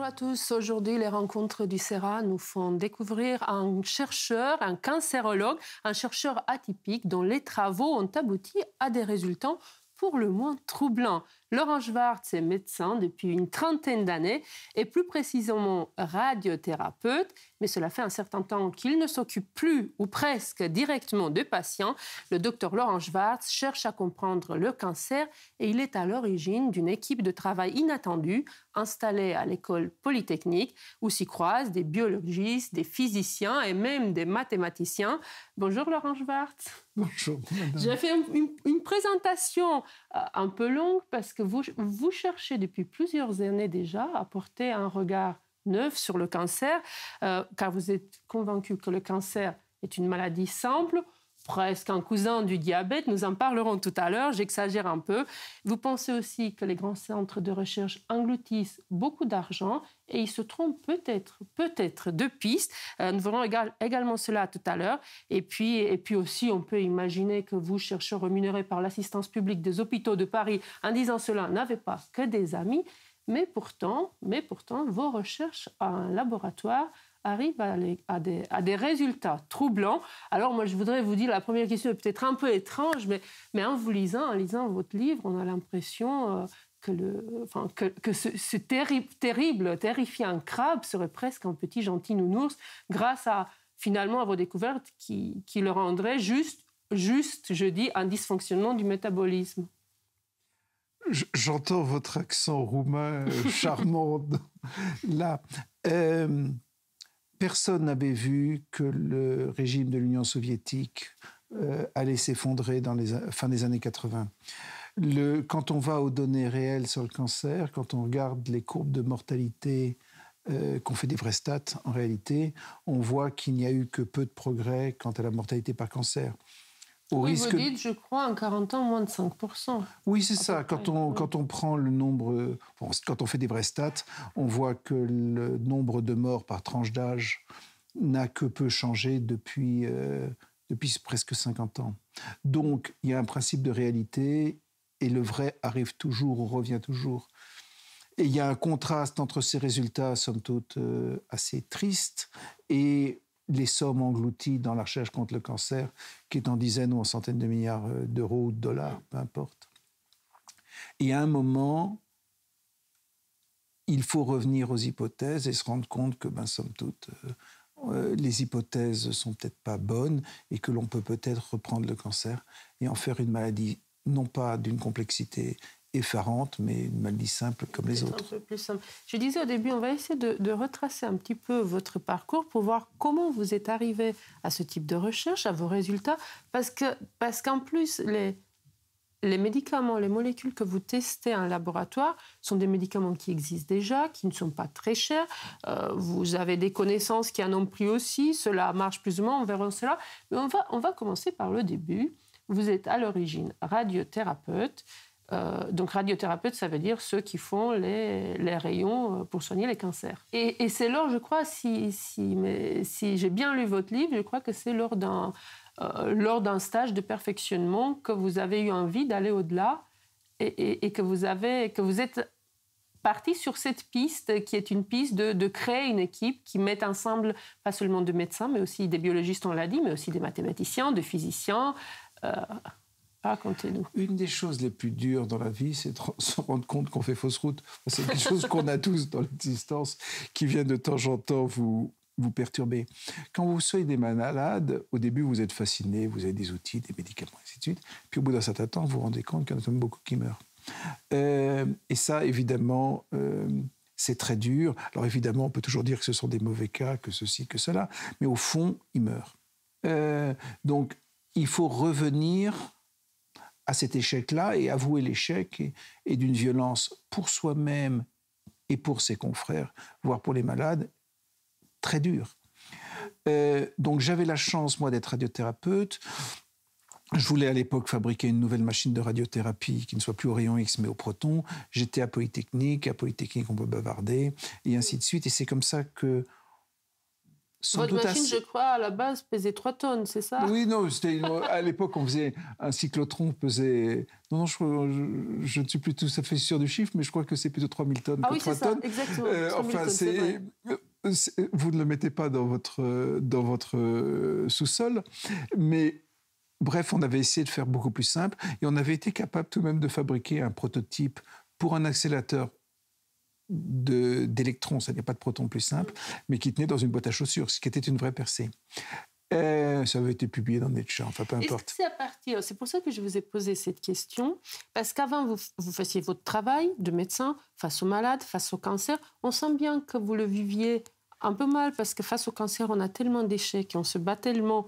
Bonjour à tous. Aujourd'hui, les rencontres du CERA nous font découvrir un chercheur, un cancérologue, un chercheur atypique dont les travaux ont abouti à des résultats pour le moins troublants. Laurent Schwartz est médecin depuis une trentaine d'années et plus précisément radiothérapeute, mais cela fait un certain temps qu'il ne s'occupe plus ou presque directement de patients. Le docteur Laurent Schwartz cherche à comprendre le cancer et il est à l'origine d'une équipe de travail inattendue installée à l'école polytechnique où s'y croisent des biologistes, des physiciens et même des mathématiciens. Bonjour Laurent Schwartz. Bonjour. J'ai fait une présentation euh, un peu longue parce que vous, cherchez depuis plusieurs années déjà à porter un regard neuf sur le cancer, euh, car vous êtes convaincu que le cancer est une maladie simple, presque un cousin du diabète. Nous en parlerons tout à l'heure, j'exagère un peu. Vous pensez aussi que les grands centres de recherche engloutissent beaucoup d'argent et ils se trompent peut-être, peut-être de pistes. Euh, nous verrons également cela tout à l'heure. Et puis, et puis aussi, on peut imaginer que vous, chercheurs rémunérés par l'assistance publique des hôpitaux de Paris, en disant cela, n'avez pas que des amis. Mais pourtant, mais pourtant, vos recherches à un laboratoire arrive à, des, résultats troublants. Alors moi, je voudrais vous dire, la première question est peut-être un peu étrange, mais, mais en vous lisant, en lisant votre livre, on a l'impression euh, que, le, que, ce, terrible, terrifiant crabe serait presque un petit gentil nounours grâce à finalement à vos découvertes qui, le rendraient juste, juste, je dis, un dysfonctionnement du métabolisme. J'entends votre accent roumain euh, charmant là. Euh, personne n'avait vu que le régime de l'Union soviétique euh, allait s'effondrer dans les fin des années 80. quand on va aux données réelles sur le cancer, quand on regarde les courbes de mortalité, euh, qu'on fait des vraies stats en réalité, on voit qu'il n'y a eu que peu de progrès quant à la mortalité par cancer oui, Vous dites, je crois, en 40 ans, moins de 5%. Oui, c'est ça. Quand on, quand on prend le nombre... quand on fait des vraies stats, on voit que le nombre de morts par tranche d'âge n'a que peu changé depuis, euh, depuis presque 50 ans. Donc, il y a un principe de réalité, et le vrai arrive toujours ou revient toujours. Et il y a un contraste entre ces résultats, somme toute, euh, assez tristes, et les sommes englouties dans la recherche contre le cancer, qui est en dizaines ou en centaines de milliards euh, d'euros ou de dollars, peu importe. Et à un moment, il faut revenir aux hypothèses et se rendre compte que, ben, somme toute, euh, euh, les hypothèses sont peut-être pas bonnes et que l'on peut peut-être reprendre le cancer et en faire une maladie non pas d'une complexité effarante, mais une maladie simple comme les autres. Je disais au début, on va essayer de, retracer un petit peu votre parcours pour voir comment vous êtes arrivé à ce type de recherche, à vos résultats, parce que parce qu'en plus les les médicaments, les molécules que vous testez en laboratoire sont des médicaments qui existent déjà, qui ne sont pas très chers. Euh, vous avez des connaissances qui en ont pris aussi. Cela marche plus ou moins, on verra cela. Mais on va, on va commencer par le début. Vous êtes à l'origine radiothérapeute. Euh, donc radiothérapeute, ça veut dire ceux qui font les, rayons euh, pour soigner les cancers. Et, c'est lors, je crois, si, si j'ai bien lu votre livre, je crois que c'est lors d'un euh, lors d'un stage de perfectionnement que vous avez eu envie d'aller au-delà et, que vous avez que vous êtes parti sur cette piste qui est une piste de, créer une équipe qui mette ensemble pas seulement de médecins mais aussi des biologistes on l'a dit mais aussi des mathématiciens, des physiciens. Euh, Racontez-nous. Une des choses les plus dures dans la vie, c'est de se rendre compte qu'on fait fausse route. C'est quelque chose qu'on a tous dans l'existence qui vient de temps en temps vous, vous perturber. Quand vous soyez des malades, au début, vous êtes fasciné, vous avez des outils, des médicaments, et ainsi de suite. Puis au bout d'un certain temps, vous vous rendez compte qu'il y en a beaucoup qui meurent. Euh, et ça, évidemment, euh, c'est très dur. Alors évidemment, on peut toujours dire que ce sont des mauvais cas, que ceci, que cela, mais au fond, ils meurent. Euh, donc, il faut revenir à cet échec-là et avouer l'échec est, d'une violence pour soi-même et pour ses confrères, voire pour les malades, très dure. Euh, donc j'avais la chance, moi, d'être radiothérapeute. Je voulais à l'époque fabriquer une nouvelle machine de radiothérapie qui ne soit plus au rayon X mais au proton. J'étais à Polytechnique, à Polytechnique on peut bavarder, et ainsi de suite. Et c'est comme ça que votre machine, je crois, à la base, pesait 3 tonnes, c'est ça Oui, non, c'était à l'époque, on faisait un cyclotron pesait. Non, non, je, ne suis plus tout à fait sûr du chiffre, mais je crois que c'est plutôt 3000 tonnes ah oui, 3 tonnes. Ça, exactement. Euh, enfin, euh, c'est vous ne le mettez pas dans votre, dans votre euh, sous-sol, mais bref, on avait essayé de faire beaucoup plus simple et on avait été capable tout de même de fabriquer un prototype pour un accélérateur d'électrons, ça n'est pas de protons plus simples, mais qui tenait dans une boîte à chaussures, ce qui était une vraie percée. Euh, ça avait été publié dans Nature, enfin peu importe. C'est -ce à partir, c'est pour ça que je vous ai posé cette question, parce qu'avant vous, vous fassiez votre travail de médecin face aux malades, face au cancer. On sent bien que vous le viviez un peu mal parce que face au cancer, on a tellement d'échecs, on se bat tellement.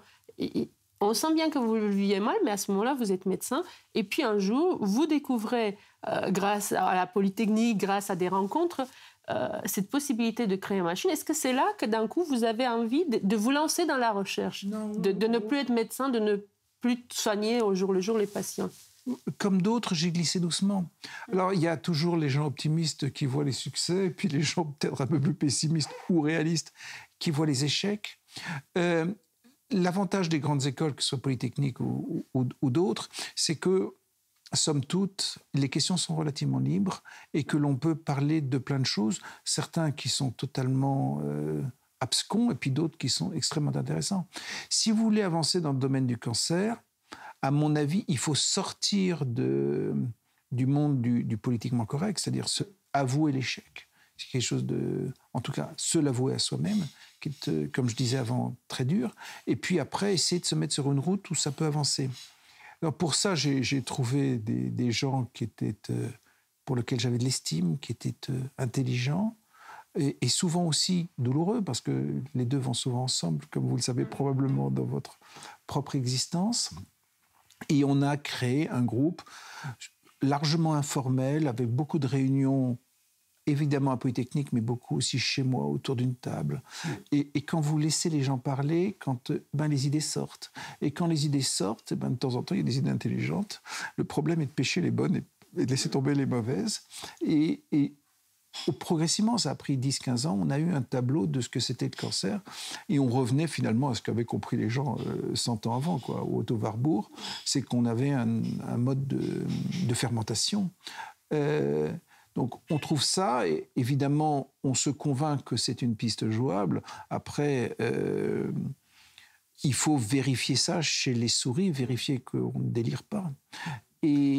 On sent bien que vous le vivez mal, mais à ce moment-là, vous êtes médecin. Et puis un jour, vous découvrez, euh, grâce à la polytechnique, grâce à des rencontres, euh, cette possibilité de créer une machine. Est-ce que c'est là que d'un coup, vous avez envie de, vous lancer dans la recherche, de, ne plus être médecin, de ne plus soigner au jour le jour les patients comme d'autres, j'ai glissé doucement. Alors, il y a toujours les gens optimistes qui voient les succès, et puis les gens peut-être un peu plus pessimistes ou réalistes qui voient les échecs. Euh, L'avantage des grandes écoles, que ce soit Polytechnique ou, d'autres, c'est que, somme toute, les questions sont relativement libres et que l'on peut parler de plein de choses, certains qui sont totalement euh, abscons et puis d'autres qui sont extrêmement intéressants. Si vous voulez avancer dans le domaine du cancer, à mon avis, il faut sortir du monde du, du politiquement correct, c'est-à-dire avouer l'échec c'est quelque chose de, en tout cas, se l'avouer à soi-même, qui est, euh, comme je disais avant, très dur. Et puis après, essayer de se mettre sur une route où ça peut avancer. Alors pour ça, j'ai trouvé des, gens qui étaient, euh, pour lesquels j'avais de l'estime, qui étaient euh, intelligents et, et, souvent aussi douloureux, parce que les deux vont souvent ensemble, comme vous le savez mm. probablement dans votre propre existence. Et on a créé un groupe largement informel, avec beaucoup de réunions évidemment à Polytechnique, mais beaucoup aussi chez moi, autour d'une table. Et, quand vous laissez les gens parler, quand euh, ben, les idées sortent. Et quand les idées sortent, ben, de temps en temps, il y a des idées intelligentes. Le problème est de pêcher les bonnes et, de laisser tomber les mauvaises. Et, progressivement, ça a pris 10-15 ans, on a eu un tableau de ce que c'était le cancer. Et on revenait finalement à ce qu'avaient compris les gens 100 euh, ans avant, quoi, au Otto C'est qu'on avait un, mode de, de fermentation. Euh, donc on trouve ça, et évidemment, on se convainc que c'est une piste jouable. Après, euh, il faut vérifier ça chez les souris, vérifier qu'on ne délire pas.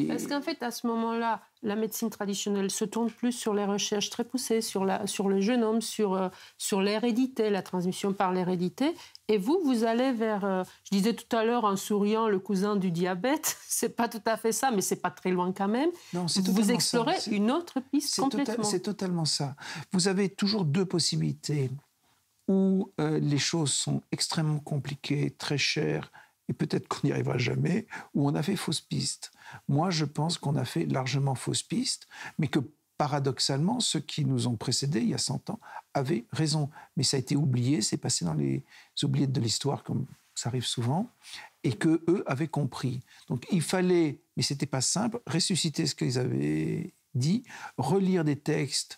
Parce qu'en fait, à ce moment-là, la médecine traditionnelle se tourne plus sur les recherches très poussées, sur, la, sur le génome, sur, euh, sur l'hérédité, la transmission par l'hérédité Et vous, vous allez vers, euh, je disais tout à l'heure en souriant, le cousin du diabète. c'est pas tout à fait ça, mais c'est pas très loin quand même. Non, vous explorez une autre piste tota- complètement. c'est totalement ça. Vous avez toujours deux possibilités où euh, les choses sont extrêmement compliquées, très chères, et peut-être qu'on n'y arrivera jamais, où on a fait fausse piste. Moi, je pense qu'on a fait largement fausse piste, mais que paradoxalement, ceux qui nous ont précédés il y a 100 ans avaient raison. Mais ça a été oublié, c'est passé dans les oubliettes de l'histoire, comme ça arrive souvent, et que eux avaient compris. Donc il fallait, mais c'était pas simple, ressusciter ce qu'ils avaient dit, relire des textes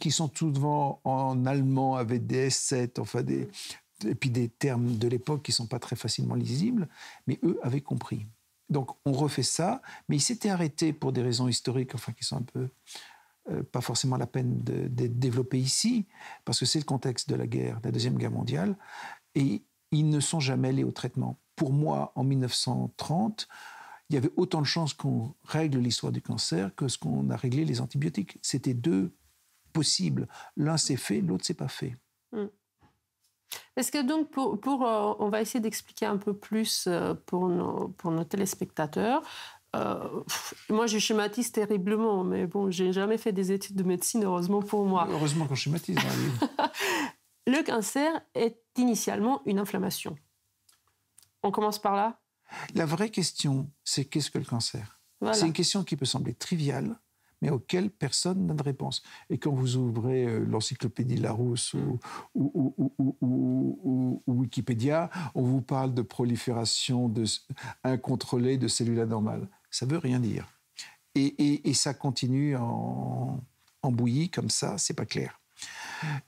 qui sont souvent en allemand avec des S7, enfin des, et puis des termes de l'époque qui ne sont pas très facilement lisibles, mais eux avaient compris. Donc on refait ça, mais ils s'étaient arrêtés pour des raisons historiques, enfin qui sont un peu euh, pas forcément la peine d'être développées ici, parce que c'est le contexte de la guerre, de la Deuxième Guerre mondiale, et ils ne sont jamais allés au traitement. Pour moi, en 1930, il y avait autant de chances qu'on règle l'histoire du cancer que ce qu'on a réglé les antibiotiques. C'était deux possibles. L'un s'est fait, l'autre s'est pas fait. Mm. Est-ce que donc, pour, euh, on va essayer d'expliquer un peu plus euh, pour nos, pour nos téléspectateurs, euh, moi, je schématise terriblement, mais bon, j'ai jamais fait des études de médecine, heureusement pour moi. Heureusement qu'on schématise. Hein, le cancer est initialement une inflammation. On commence par là La vraie question, c'est qu'est-ce que le cancer C'est une question qui peut sembler triviale, mais auxquelles personne n'a de réponse. Et quand vous ouvrez euh, l'encyclopédie Larousse ou, Wikipédia, on vous parle de prolifération de, incontrôlée de cellules anormales. Ça veut rien dire. Et, ça continue en, bouillie comme ça, c'est pas clair.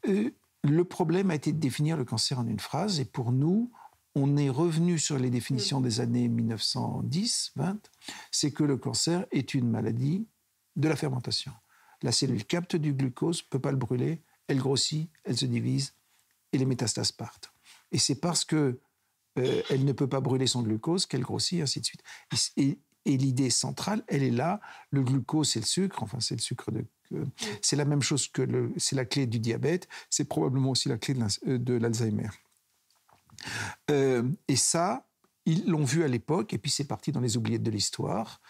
Euh, le problème a été de définir le cancer en une phrase, et pour nous, on est revenu sur les définitions mm. des années 1910-20, c'est que le cancer est une maladie de la fermentation. La cellule capte du glucose, peut pas le brûler, elle grossit, elle se divise et les métastases partent. Et c'est parce que euh, elle ne peut pas brûler son glucose qu'elle grossit, ainsi de suite. Et, l'idée centrale, elle est là. Le glucose, c'est le sucre. Enfin, c'est le sucre de. Euh, c'est la même chose que le. C'est la clé du diabète. C'est probablement aussi la clé de euh, l'Alzheimer. et ça, ils l'ont vu à l'époque, et puis c'est parti dans les oubliettes de l'histoire.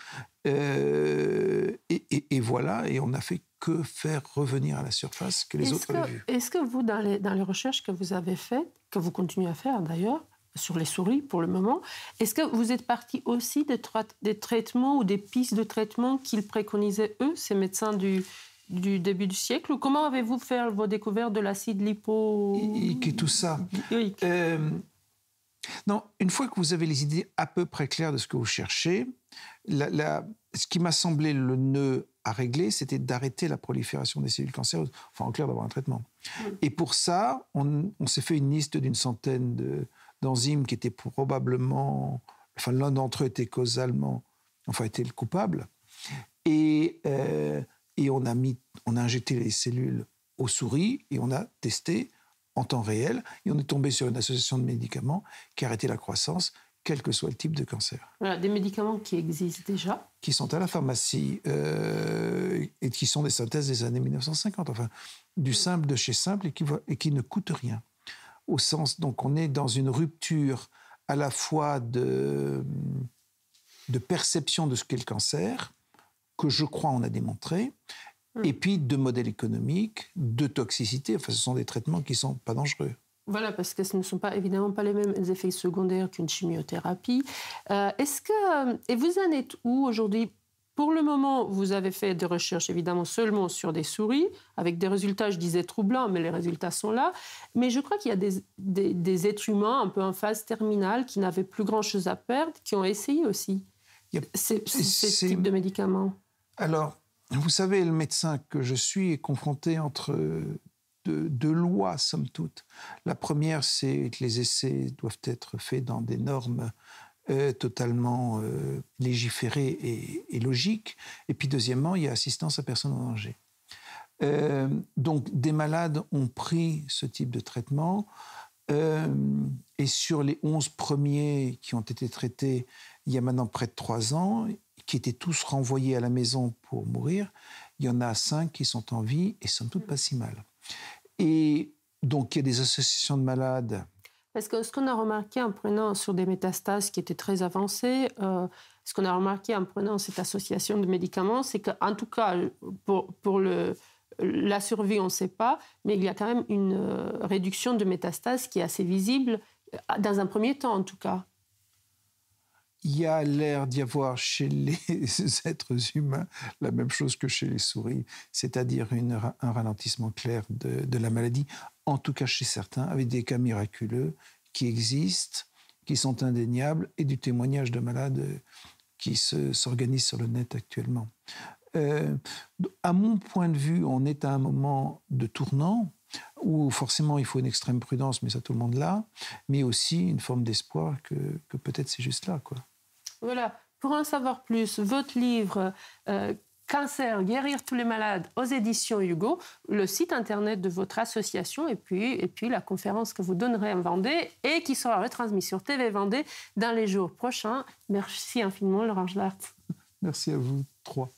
Euh, et, voilà, et on n'a fait que faire revenir à la surface que les autres vu. Est-ce que vous, dans les, recherches que vous avez faites, que vous continuez à faire d'ailleurs, sur les souris pour le moment. Est-ce que vous êtes parti aussi des, traitements ou des pistes de traitement qu'ils préconisaient eux, ces médecins du, début du siècle Ou comment avez-vous fait vos découvertes de l'acide lipo... Et, tout ça. Euh, non, une fois que vous avez les idées à peu près claires de ce que vous cherchez, ce qui m'a semblé le nœud à régler, c'était d'arrêter la prolifération des cellules cancéreuses, enfin en clair d'avoir un traitement. Et pour ça, on, s'est fait une liste d'une centaine d'enzymes qui étaient probablement, enfin l'un d'entre eux était causalement, enfin était le coupable. Et, euh, et on, a mis, on a injecté les cellules aux souris et on a testé en temps réel, et on est tombé sur une association de médicaments qui arrêtait la croissance, quel que soit le type de cancer. Voilà, des médicaments qui existent déjà. Qui sont à la pharmacie euh, et qui sont des synthèses des années 1950, enfin, du simple de chez simple et qui, et qui ne coûtent rien. Au sens, donc on est dans une rupture à la fois de, de perception de ce qu'est le cancer, que je crois on a démontré, et puis de modèles économiques, de toxicité. Enfin, ce sont des traitements qui ne sont pas dangereux. Voilà, parce que ce ne sont pas évidemment pas les mêmes effets secondaires qu'une chimiothérapie. Euh, est-ce que euh, et vous en êtes où aujourd'hui Pour le moment, vous avez fait des recherches évidemment seulement sur des souris, avec des résultats, je disais troublants, mais les résultats sont là. Mais je crois qu'il y a des, êtres humains un peu en phase terminale qui n'avaient plus grand-chose à perdre, qui ont essayé aussi ces types de médicaments. Alors, vous savez, le médecin que je suis est confronté entre euh, deux, lois, somme toute. La première, c'est que les essais doivent être faits dans des normes euh, totalement euh, légiférées et, logiques. Et puis, deuxièmement, il y a assistance à personne en danger. donc, des malades ont pris ce type de traitement. et sur les 11 premiers qui ont été traités il y a maintenant près de 3 ans, qui étaient tous renvoyés à la maison pour mourir, il y en a cinq qui sont en vie et sont toutes pas si mal. Et donc, il y a des associations de malades. Parce que ce qu'on a remarqué en prenant sur des métastases qui étaient très avancées, euh, ce qu'on a remarqué en prenant cette association de médicaments, c'est qu'en tout cas, pour, pour le, la survie, on ne sait pas, mais il y a quand même une euh, réduction de métastases qui est assez visible, euh, dans un premier temps en tout cas il y a l'air d'y avoir chez les êtres humains la même chose que chez les souris, c'est-à-dire un ralentissement clair de, la maladie, en tout cas chez certains, avec des cas miraculeux qui existent, qui sont indéniables, et du témoignage de malades qui s'organisent sur le net actuellement. Euh, à mon point de vue, on est à un moment de tournant où forcément il faut une extrême prudence, mais ça tout le monde l'a, mais aussi une forme d'espoir que, que peut-être c'est juste là, quoi. Voilà, pour en savoir plus, votre livre euh, Cancer, guérir tous les malades aux éditions Hugo, le site internet de votre association et puis, et puis la conférence que vous donnerez en Vendée et qui sera retransmise sur TV Vendée dans les jours prochains. Merci infiniment, Laurent Gelart. Merci à vous trois.